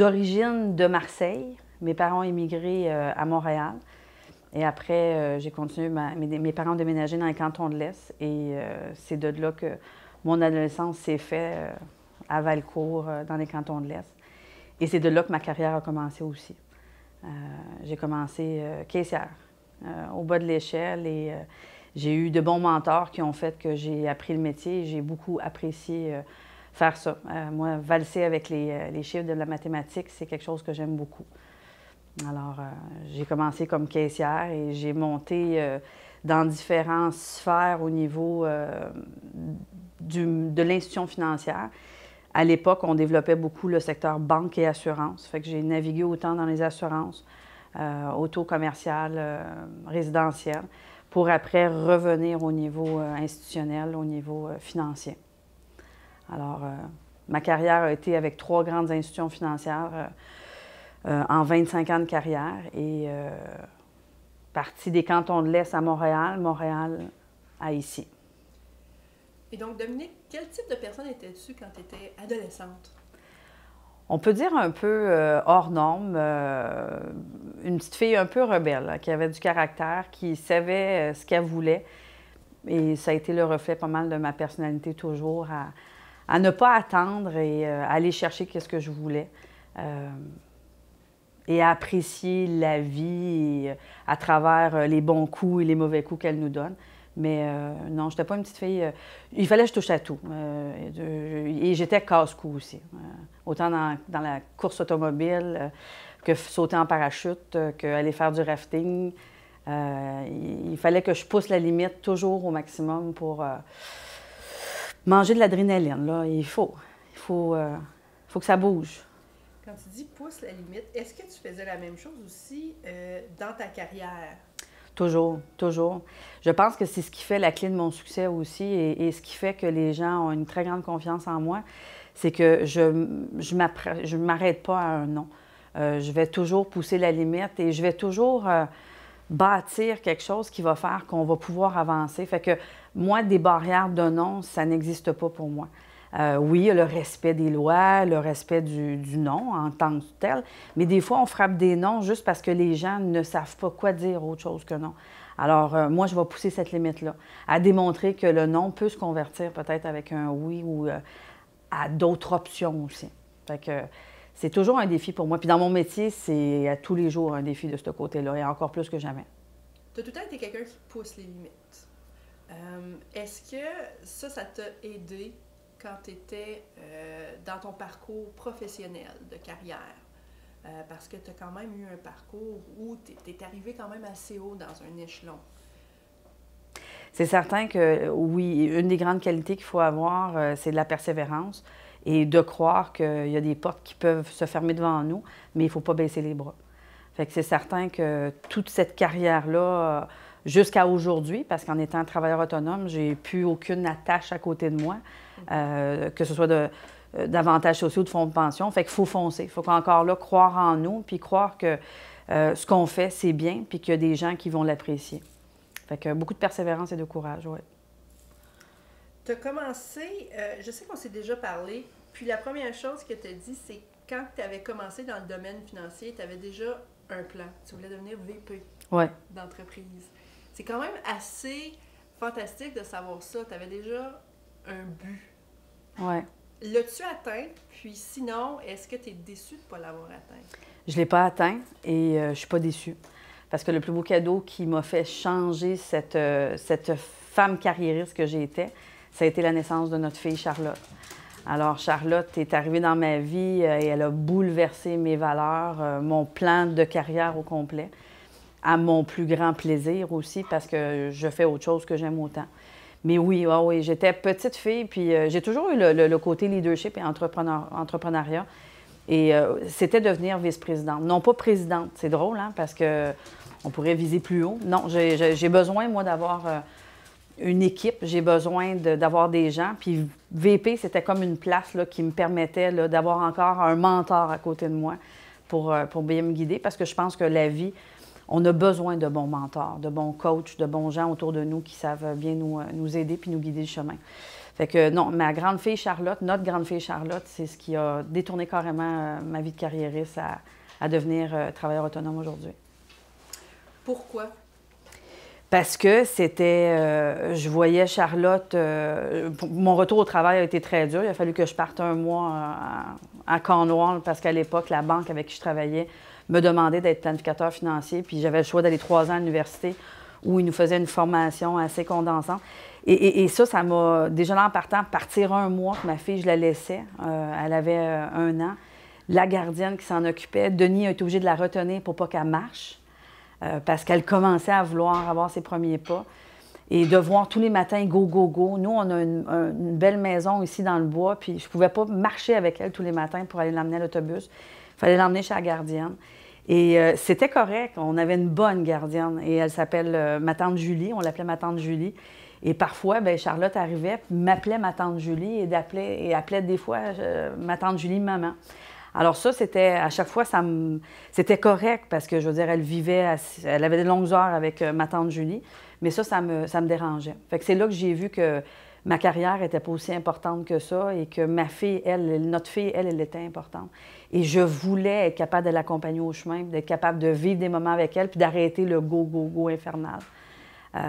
d'origine de Marseille. Mes parents ont immigré euh, à Montréal. Et après, euh, j'ai continué. mes, parents ont déménagé dans les cantons de l'Est. Et euh, c'est de là que mon adolescence s'est faite à Valcourt, dans les cantons de l'Est. Et c'est de là que ma carrière a commencé aussi. j'ai commencé caissière, au bas de l'échelle. Et j'ai eu de bons mentors qui ont fait que j'ai appris le métier. J'ai beaucoup apprécié faire ça. Euh, moi, valser avec euh, les, chiffres de la mathématique, c'est quelque chose que j'aime beaucoup. Alors, euh, j'ai commencé comme caissière et j'ai monté dans différentes sphères au niveau de l'institution financière. À l'époque, on développait beaucoup le secteur banque et assurance. Fait que j'ai navigué autant dans les assurances, auto-commerciales, résidentielles, pour après revenir au niveau institutionnel, au niveau financier. Alors, euh, ma carrière a été avec trois grandes institutions financières euh, euh, en 25 ans de carrière et partie des cantons de l'Est à Montréal, Montréal à ici. Et donc, Dominique, quel type de personne étais-tu quand tu étais adolescente? on peut dire un peu hors norme, une petite fille un peu rebelle, qui avait du caractère, qui savait ce qu'elle voulait. Et ça a été le reflet pas mal de ma personnalité toujours à, à ne pas attendre et euh, aller chercher qu'est-ce que je voulais. Euh, et apprécier la vie euh, à travers les bons coups et les mauvais coups qu'elle nous donne. Mais non, je n'étais pas une petite fille. il fallait que je touche à tout. et j'étais casse-cou aussi. autant dans, la course automobile que sauter en parachute, qu'aller faire du rafting. il fallait que je pousse la limite toujours au maximum pour, manger de l'adrénaline, là, il faut. Il faut, euh, faut que ça bouge. Quand tu dis pousse la limite, est-ce que tu faisais la même chose aussi euh, dans ta carrière? Toujours, toujours. Je pense que c'est ce qui fait la clé de mon succès aussi et, ce qui fait que les gens ont une très grande confiance en moi, c'est que je ne m'arrête pas à un non. Euh, je vais toujours pousser la limite et je vais toujours bâtir quelque chose qui va faire qu'on va pouvoir avancer. Fait que moi, des barrières de non, ça n'existe pas pour moi. Euh, oui, le respect des lois, le respect du, du, non en tant que tel, mais des fois, on frappe des noms juste parce que les gens ne savent pas quoi dire autre chose que non. Alors, euh, moi, je vais pousser cette limite-là, à démontrer que le non peut se convertir peut-être avec un oui ou euh, à d'autres options aussi. Fait que, c'est toujours un défi pour moi. Puis dans mon métier, c'est à tous les jours un défi de ce côté-là, et encore plus que jamais. Tu as tout le temps été quelqu'un qui pousse les limites. Euh, est-ce que ça, ça t'a aidé quand tu étais euh, dans ton parcours professionnel de carrière? Euh, parce que tu as quand même eu un parcours où tu es, es, arrivé quand même assez haut dans un échelon. C'est certain que oui, une des grandes qualités qu'il faut avoir, c'est de la persévérance et de croire qu'il y a des portes qui peuvent se fermer devant nous, mais il ne faut pas baisser les bras. Fait que c'est certain que toute cette carrière-là, jusqu'à aujourd'hui, parce qu'en étant travailleur autonome, j'ai plus aucune attache à côté de moi, euh, que ce soit de euh, d'avantages sociaux, de fonds de pension. Fait qu'il faut foncer. Il faut encore là croire en nous, puis croire que euh, ce qu'on fait, c'est bien, puis qu'il y a des gens qui vont l'apprécier. Fait que beaucoup de persévérance et de courage, oui tu commencé, euh, je sais qu'on s'est déjà parlé, puis la première chose que tu as dit, c'est quand tu avais commencé dans le domaine financier, tu avais déjà un plan. Tu voulais devenir VP d'entreprise. C'est quand même assez fantastique de savoir ça. Tu avais déjà un but. Ouais. L'as-tu atteint? Puis sinon, est-ce que tu es déçu de ne pas l'avoir atteint? Je ne l'ai pas atteint et euh, je suis pas déçue. Parce que le plus beau cadeau qui m'a fait changer cette, euh, cette femme carriériste que j'étais... été, ça a été la naissance de notre fille Charlotte. Alors, Charlotte est arrivée dans ma vie euh, et elle a bouleversé mes valeurs, euh, mon plan de carrière au complet, à mon plus grand plaisir aussi, parce que je fais autre chose que j'aime autant. Mais oui, ah oui j'étais petite fille, puis euh, j'ai toujours eu le, côté leadership et entrepreneuriat. Et c'était devenir vice-présidente. Non pas présidente, c'est drôle, hein, parce que on pourrait viser plus haut. Non, j'ai besoin, moi, d'avoir une équipe, j'ai besoin d'avoir des gens. Puis VP, c'était comme une place là, qui me permettait d'avoir encore un mentor à côté de moi pour, euh, pour bien me guider, parce que je pense que la vie, on a besoin de bons mentors, de bons coachs, de bons gens autour de nous qui savent bien nous, euh, nous aider puis nous guider le chemin. Fait que non, ma grande fille Charlotte, notre grande fille Charlotte, c'est ce qui a détourné carrément euh, ma vie de carriériste à devenir travailleur autonome aujourd'hui. Pourquoi parce que c'était. Euh, je voyais Charlotte. Euh, mon retour au travail a été très dur. Il a fallu que je parte un mois à Cornwall parce qu'à l'époque, la banque avec qui je travaillais me demandait d'être planificateur financier. Puis j'avais le choix d'aller trois ans à l'université où ils nous faisaient une formation assez condensante. Et, ça, ça m'a. Déjà là, en partant, partir un mois, ma fille, je la laissais. Euh, elle avait un an. La gardienne qui s'en occupait, Denis a été obligé de la retenir pour pas qu'elle marche euh, parce qu'elle commençait à vouloir avoir ses premiers pas. Et de voir tous les matins go, go, go. Nous, on a une, belle maison ici dans le bois, puis je ne pouvais pas marcher avec elle tous les matins pour aller l'emmener à l'autobus. Il fallait l'emmener chez la gardienne. Et euh, c'était correct. On avait une bonne gardienne. Et elle s'appelle euh, ma tante Julie. On l'appelait ma tante Julie. Et parfois, ben, Charlotte arrivait, m'appelait ma tante Julie et, appelait, et appelait des fois ma tante Julie maman. Alors ça, c'était à chaque fois, ça me... c'était correct parce que je veux dire, elle vivait, elle avait des longues heures avec euh, ma tante Julie, mais ça, ça me, ça me dérangeait. Fait que c'est là que j'ai vu que ma carrière n'était pas aussi importante que ça et que ma fille, elle, notre fille, elle, elle était importante. Et je voulais être capable de l'accompagner au chemin, d'être capable de vivre des moments avec elle, puis d'arrêter le go, go, go infernal. Euh,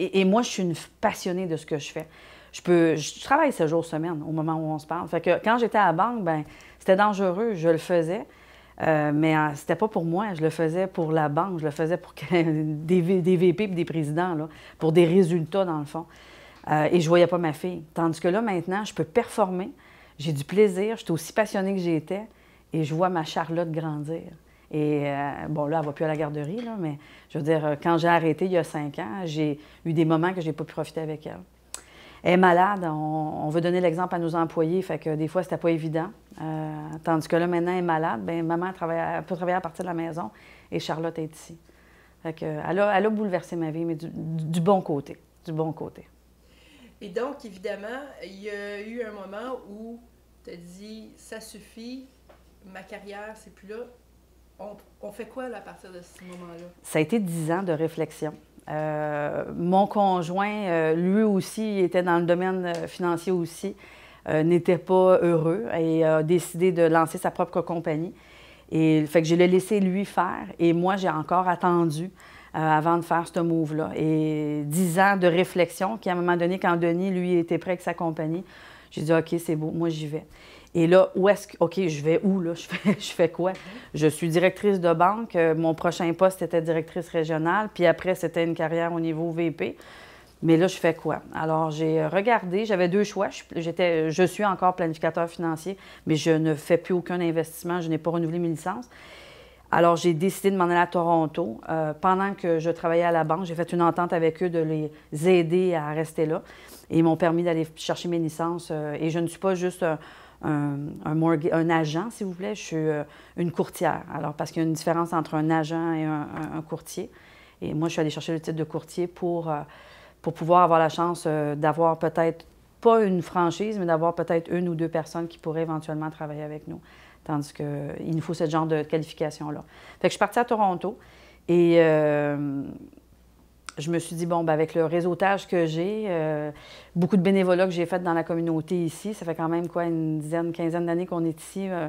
et, moi, je suis une passionnée de ce que je fais. Je, peux, je travaille ce jours semaine au moment où on se parle. Fait que quand j'étais à la banque, ben, c'était dangereux, je le faisais. Euh, mais mais euh, c'était pas pour moi, je le faisais pour la banque, je le faisais pour des, des VP des présidents, pour des résultats dans le fond. Euh, et je voyais pas ma fille. Tandis que là, maintenant, je peux performer, j'ai du plaisir, J'étais aussi passionnée que j'étais, et je vois ma Charlotte grandir. Et bon, là, elle va plus à la garderie, là, mais je veux dire, quand j'ai arrêté il y a cinq ans, j'ai eu des moments que j'ai pas pu profiter avec elle est malade, on, veut donner l'exemple à nos employés, fait que des fois, c'était pas évident. Euh, tandis que là, maintenant, elle est malade, bien, maman travaille, peut travailler à partir de la maison et Charlotte est ici. Fait que, elle, a, bouleversé ma vie, mais du, bon côté, du bon côté. Et donc, évidemment, il y a eu un moment où tu as dit, ça suffit, ma carrière, c'est plus là, on, fait quoi à partir de ce moment-là? Ça a été dix ans de réflexion. Euh, mon conjoint, euh, lui aussi, était dans le domaine euh, financier aussi, n'était pas heureux et a décidé de lancer sa propre compagnie. Et fait que je l'ai laissé lui faire et moi, j'ai encore attendu avant de faire ce move-là. Et dix ans de réflexion, qui à un moment donné, quand Denis, lui, était prêt avec sa compagnie, j'ai dit, OK, c'est beau, moi, j'y vais. Et là, où est-ce que. OK, je vais où, là? Je fais, quoi? Je suis directrice de banque. Euh, mon prochain poste était directrice régionale. Puis après, c'était une carrière au niveau VP. Mais là, je fais quoi? Alors, j'ai euh, regardé, j'avais deux choix. J'étais, je suis encore planificateur financier, mais je ne fais plus aucun investissement, je n'ai pas renouvelé mes licences. Alors, j'ai décidé de m'en aller à Toronto. Euh, pendant que je travaillais à la banque, j'ai fait une entente avec eux de les aider à rester là. Et ils m'ont permis d'aller chercher mes licences. et je ne suis pas juste un, un, agent, s'il vous plaît. je suis euh, une courtière. Alors, parce qu'il y a une différence entre un agent et un, courtier. Et moi, je suis allée chercher le titre de courtier pour, euh, pour pouvoir avoir la chance euh, d'avoir peut-être pas une franchise, mais d'avoir peut-être une ou deux personnes qui pourraient éventuellement travailler avec nous. Tandis qu'il nous faut ce genre de qualification-là. Fait que je suis partie à Toronto et je me suis dit, bon, ben, avec le réseautage que j'ai, euh, beaucoup de bénévolat que j'ai fait dans la communauté ici, ça fait quand même quoi, une dizaine, quinzaine d'années qu'on est ici. Euh,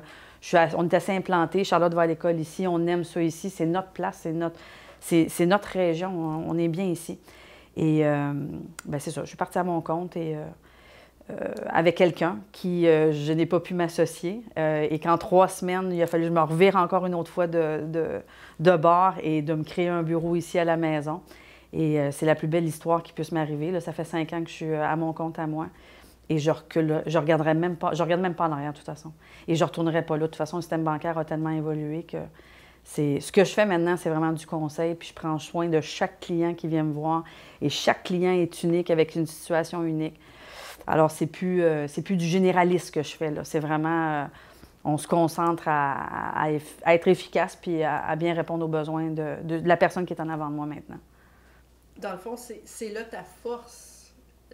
on est assez implanté. Charlotte va à l'école ici, on aime ça ici, c'est notre place, c'est notre, région, on, est bien ici. Et euh, ben, c'est ça, je suis partie à mon compte et. avec quelqu'un qui je n'ai pas pu m'associer et qu'en trois semaines, il a fallu que je me revire encore une autre fois de, de, de et de me créer un bureau ici à la maison. Et euh, c'est la plus belle histoire qui puisse m'arriver. Ça fait cinq ans que je suis euh, à mon compte à moi. Et je recule, je regarderai même pas, je regarde même pas en arrière de toute façon. Et je retournerai pas là. De toute façon, le système bancaire a tellement évolué que c'est ce que je fais maintenant, c'est vraiment du conseil. Puis je prends soin de chaque client qui vient me voir. Et chaque client est unique avec une situation unique. Alors c'est plus, euh, c'est plus du généraliste que je fais là. C'est vraiment, on se concentre à, être efficace puis à, bien répondre aux besoins de la personne qui est en avant de moi maintenant dans le fond, c'est là ta force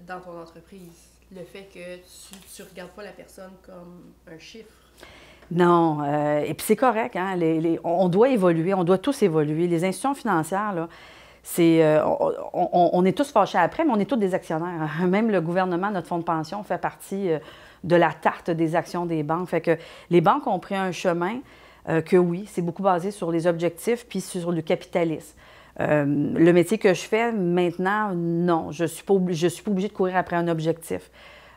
dans ton entreprise, le fait que tu ne regardes pas la personne comme un chiffre. Non, euh, et puis c'est correct, hein, on doit évoluer, on doit tous évoluer. Les institutions financières, là, euh, on, on, est tous fâchés après, mais on est tous des actionnaires. Même le gouvernement, notre fonds de pension fait partie euh, de la tarte des actions des banques. Fait que les banques ont pris un chemin que oui, c'est beaucoup basé sur les objectifs puis sur le capitalisme. Euh, le métier que je fais maintenant, non, je ne suis, pas je suis obligée de courir après un objectif.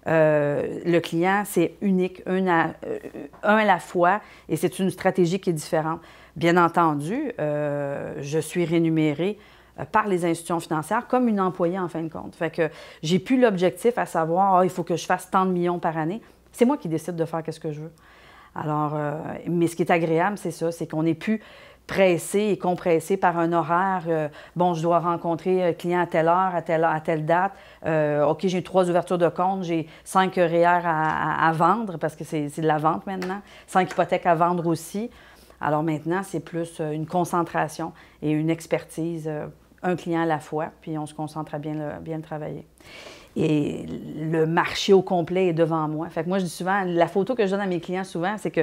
Euh, le client, c'est unique, un à, euh, un à, la fois, et c'est une stratégie qui est différente. Bien entendu, je suis rémunérée par les institutions financières comme une employée en fin de compte. Fait que j'ai plus l'objectif à savoir, ah, il faut que je fasse tant de millions par année. C'est moi qui décide de faire qu'est-ce que je veux. Alors, mais ce qui est agréable, c'est ça, c'est qu'on n'est plus pressé et compressé par un horaire. Euh, bon, je dois rencontrer un euh, client à telle heure, à telle, à telle date. Euh, OK, j'ai trois ouvertures de compte, j'ai cinq REER à, vendre parce que c'est de la vente maintenant, cinq hypothèques à vendre aussi. Alors maintenant, c'est plus une concentration et une expertise, un client à la fois, puis on se concentre à bien bien le travailler et le marché au complet est devant moi. Fait moi, je dis souvent, la photo que je donne à mes clients souvent, c'est que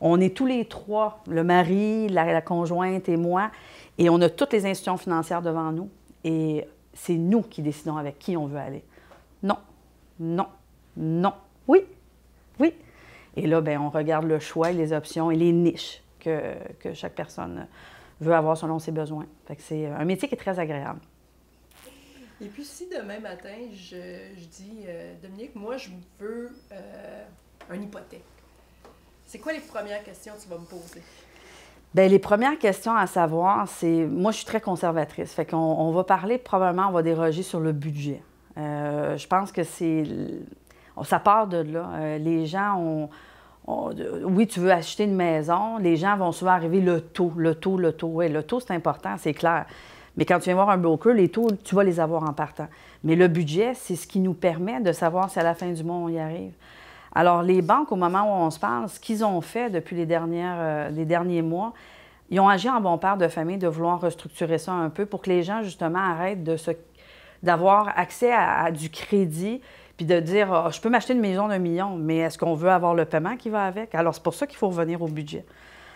on est tous les trois, le mari, la, conjointe et moi, et on a toutes les institutions financières devant nous. Et c'est nous qui décidons avec qui on veut aller. Non, non, non, oui, oui. Et là, ben, on regarde le choix et les options et les niches que, que chaque personne veut avoir selon ses besoins. Fait que c'est un métier qui est très agréable. Et puis si demain matin, je, dis, euh, Dominique, moi, je veux euh, une hypothèque, c'est quoi les premières questions que tu vas me poser? Bien, les premières questions à savoir, c'est. Moi, je suis très conservatrice. Fait qu'on va parler, probablement, on va déroger sur le budget. Euh, je pense que c'est. Ça part de là. les gens ont. oui, tu veux acheter une maison, les gens vont souvent arriver le taux, le taux, le taux. Oui, le taux, c'est important, c'est clair. Mais quand tu viens voir un broker, les taux, tu vas les avoir en partant. Mais le budget, c'est ce qui nous permet de savoir si à la fin du mois, on y arrive. Alors, les banques, au moment où on se parle, ce qu'ils ont fait depuis les, euh, derniers mois, ils ont agi en bon père de famille de vouloir restructurer ça un peu pour que les gens, justement, arrêtent d'avoir accès à, du crédit, puis de dire ah, je peux m'acheter une maison d'un million, mais est-ce qu'on veut avoir le paiement qui va avec? Alors, c'est pour ça qu'il faut revenir au budget.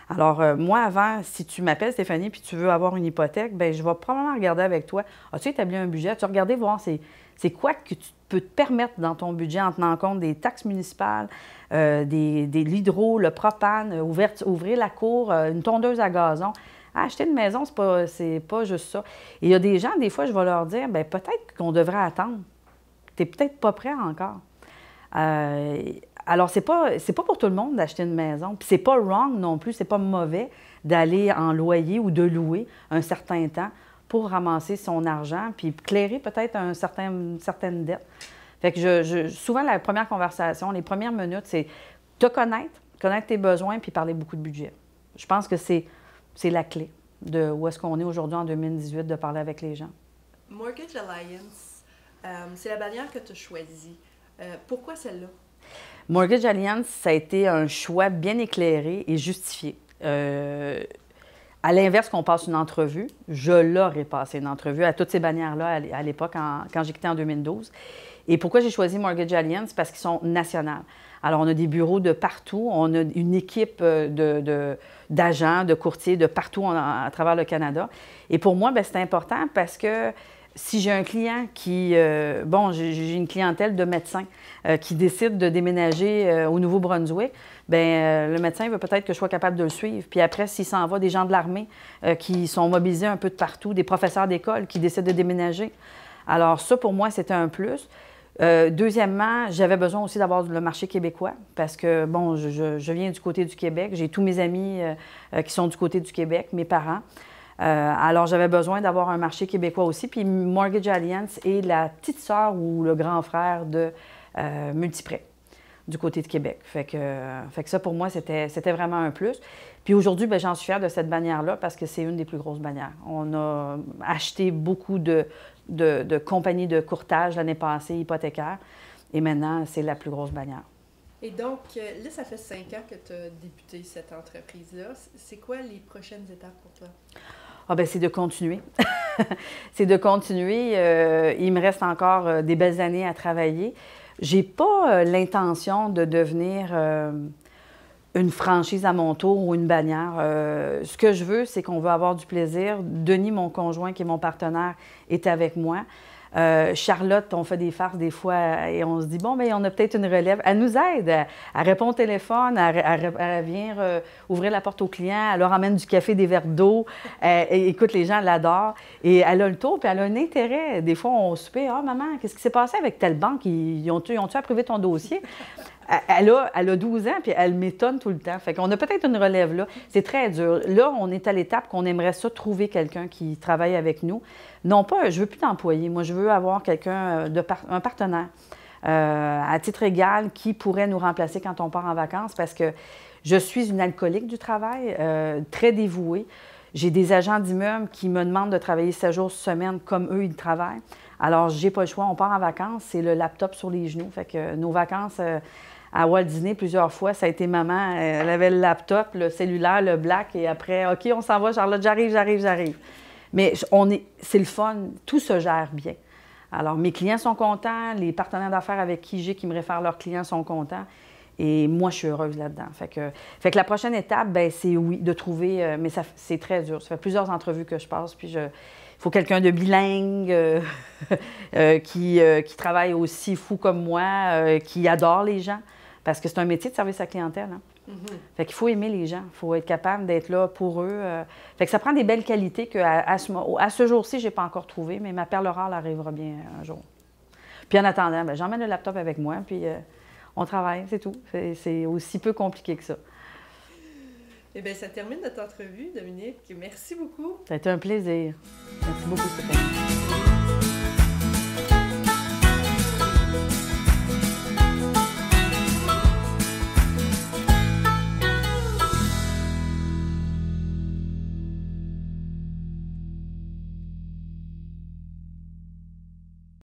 Alors, euh, moi, avant, si tu m'appelles Stéphanie puis tu veux avoir une hypothèque, bien, je vais probablement regarder avec toi. As-tu établi un budget? As-tu regardé voir c'est, quoi que tu peux te permettre dans ton budget en tenant compte des taxes municipales, euh, des, des l'hydro, le propane, euh, ouvrir la cour, euh, une tondeuse à gazon. Ah, acheter une maison, c'est pas, c'est pas juste ça. il y a des gens, des fois, je vais leur dire, bien, peut-être qu'on devrait attendre. Tu n'es peut-être pas prêt encore. Alors, c'est pas, pas pour tout le monde d'acheter une maison. Puis c'est pas wrong non plus, c'est pas mauvais d'aller en loyer ou de louer un certain temps pour ramasser son argent puis clairer peut-être un certain, une certaine dette. Fait que je, souvent, la première conversation, les premières minutes, c'est te connaître, connaître tes besoins puis parler beaucoup de budget. Je pense que c'est, la clé de où est-ce qu'on est aujourd'hui en 2018 de parler avec les gens. Mortgage Alliance, euh, c'est la bannière que tu as choisie. Euh, pourquoi celle-là? Mortgage Alliance, ça a été un choix bien éclairé et justifié. Euh, à l'inverse, qu'on passe une entrevue, je l'aurais passé une entrevue à toutes ces bannières-là à l'époque, quand j'ai quitté en 2012. Et pourquoi j'ai choisi Mortgage Alliance? Parce qu'ils sont nationaux. Alors, on a des bureaux de partout, on a une équipe euh, d'agents, de, d'agents, de courtiers de partout à travers le Canada. Et pour moi, ben, c'est important parce que si j'ai un client qui, euh, bon, j'ai une clientèle de médecins euh, qui décide de déménager euh, au Nouveau-Brunswick, ben le médecin veut peut-être que je sois capable de le suivre. Puis après, s'il s'en va, des gens de l'armée qui sont mobilisés un peu de partout, des professeurs d'école qui décident de déménager. Alors ça, pour moi, c'était un plus. deuxièmement, j'avais besoin aussi d'avoir le marché québécois parce que, bon, je, viens du côté du Québec. J'ai tous mes amis qui sont du côté du Québec, mes parents. Euh, alors, j'avais besoin d'avoir un marché québécois aussi. Puis Mortgage Alliance est la petite sœur ou le grand frère de euh, Multiprêt du côté de Québec. Fait que, fait que ça, pour moi, c'était vraiment un plus. Puis aujourd'hui, ben, j'en suis fière de cette bannière-là parce que c'est une des plus grosses bannières. On a acheté beaucoup de, de compagnies de courtage l'année passée, hypothécaire, et maintenant, c'est la plus grosse bannière. Et donc, euh, là, ça fait cinq ans que tu as débuté cette entreprise-là. C'est quoi les prochaines étapes pour toi? Ah ben c'est de continuer. c'est de continuer. Euh, il me reste encore euh, des belles années à travailler. J'ai pas euh, l'intention de devenir une franchise à mon tour ou une bannière. ce que je veux, c'est qu'on va avoir du plaisir. Denis, mon conjoint, qui est mon partenaire, est avec moi. Euh, Charlotte, on fait des farces des fois euh, et on se dit, bon, mais ben, on a peut-être une relève. Elle nous aide. Elle, répond au téléphone, elle, vient euh, ouvrir la porte aux clients, elle leur amène du café, des verres d'eau. écoute, les gens l'adorent. Et elle a le tour, puis elle a un intérêt. Des fois, on se paie, ah, maman, qu'est-ce qui s'est passé avec telle banque? Ils, ont-tu approuvé ton dossier? elle a, elle 12 ans, puis elle m'étonne tout le temps. Fait qu'on a peut-être une relève là. C'est très dur. Là, on est à l'étape qu'on aimerait ça trouver quelqu'un qui travaille avec nous. Non pas, je veux plus t'employer. Moi, je veux avoir quelqu'un, euh, de un partenaire euh, à titre égal qui pourrait nous remplacer quand on part en vacances parce que je suis une alcoolique du travail, euh, très dévouée. J'ai des agents d'immeubles qui me demandent de travailler 7 jours semaine comme eux, ils travaillent. Alors, j'ai pas le choix. On part en vacances, c'est le laptop sur les genoux. Fait que nos vacances à Walt Disney plusieurs fois. Ça a été maman. Euh, elle avait le laptop, le cellulaire, le black, et après, OK, on s'en va, Charlotte, j'arrive, j'arrive, j'arrive. Mais on est, c'est le fun, tout se gère bien. Alors, mes clients sont contents, les partenaires d'affaires avec qui j'ai, qui me réfèrent leurs clients sont contents. Et moi, je suis heureuse là-dedans. Fait que, fait que la prochaine étape, ben, c'est oui, de trouver, euh, mais ça, c'est très dur. Ça fait plusieurs entrevues que je passe, puis Il faut quelqu'un de bilingue, euh, qui, qui, travaille aussi fou comme moi, qui adore les gens. Parce que c'est un métier de service à clientèle. Hein? Mm-hmm. Fait qu'il faut aimer les gens. Il faut être capable d'être là pour eux. Euh. Fait que ça prend des belles qualités que à, ce, jour-ci, je n'ai pas encore trouvé, mais ma perle rare arrivera bien un jour. Puis en attendant, ben, j'emmène le laptop avec moi, puis euh, on travaille, c'est tout. C'est aussi peu compliqué que ça. Eh bien, ça termine notre entrevue, Dominique. Merci beaucoup. Ça a été un plaisir. Merci beaucoup,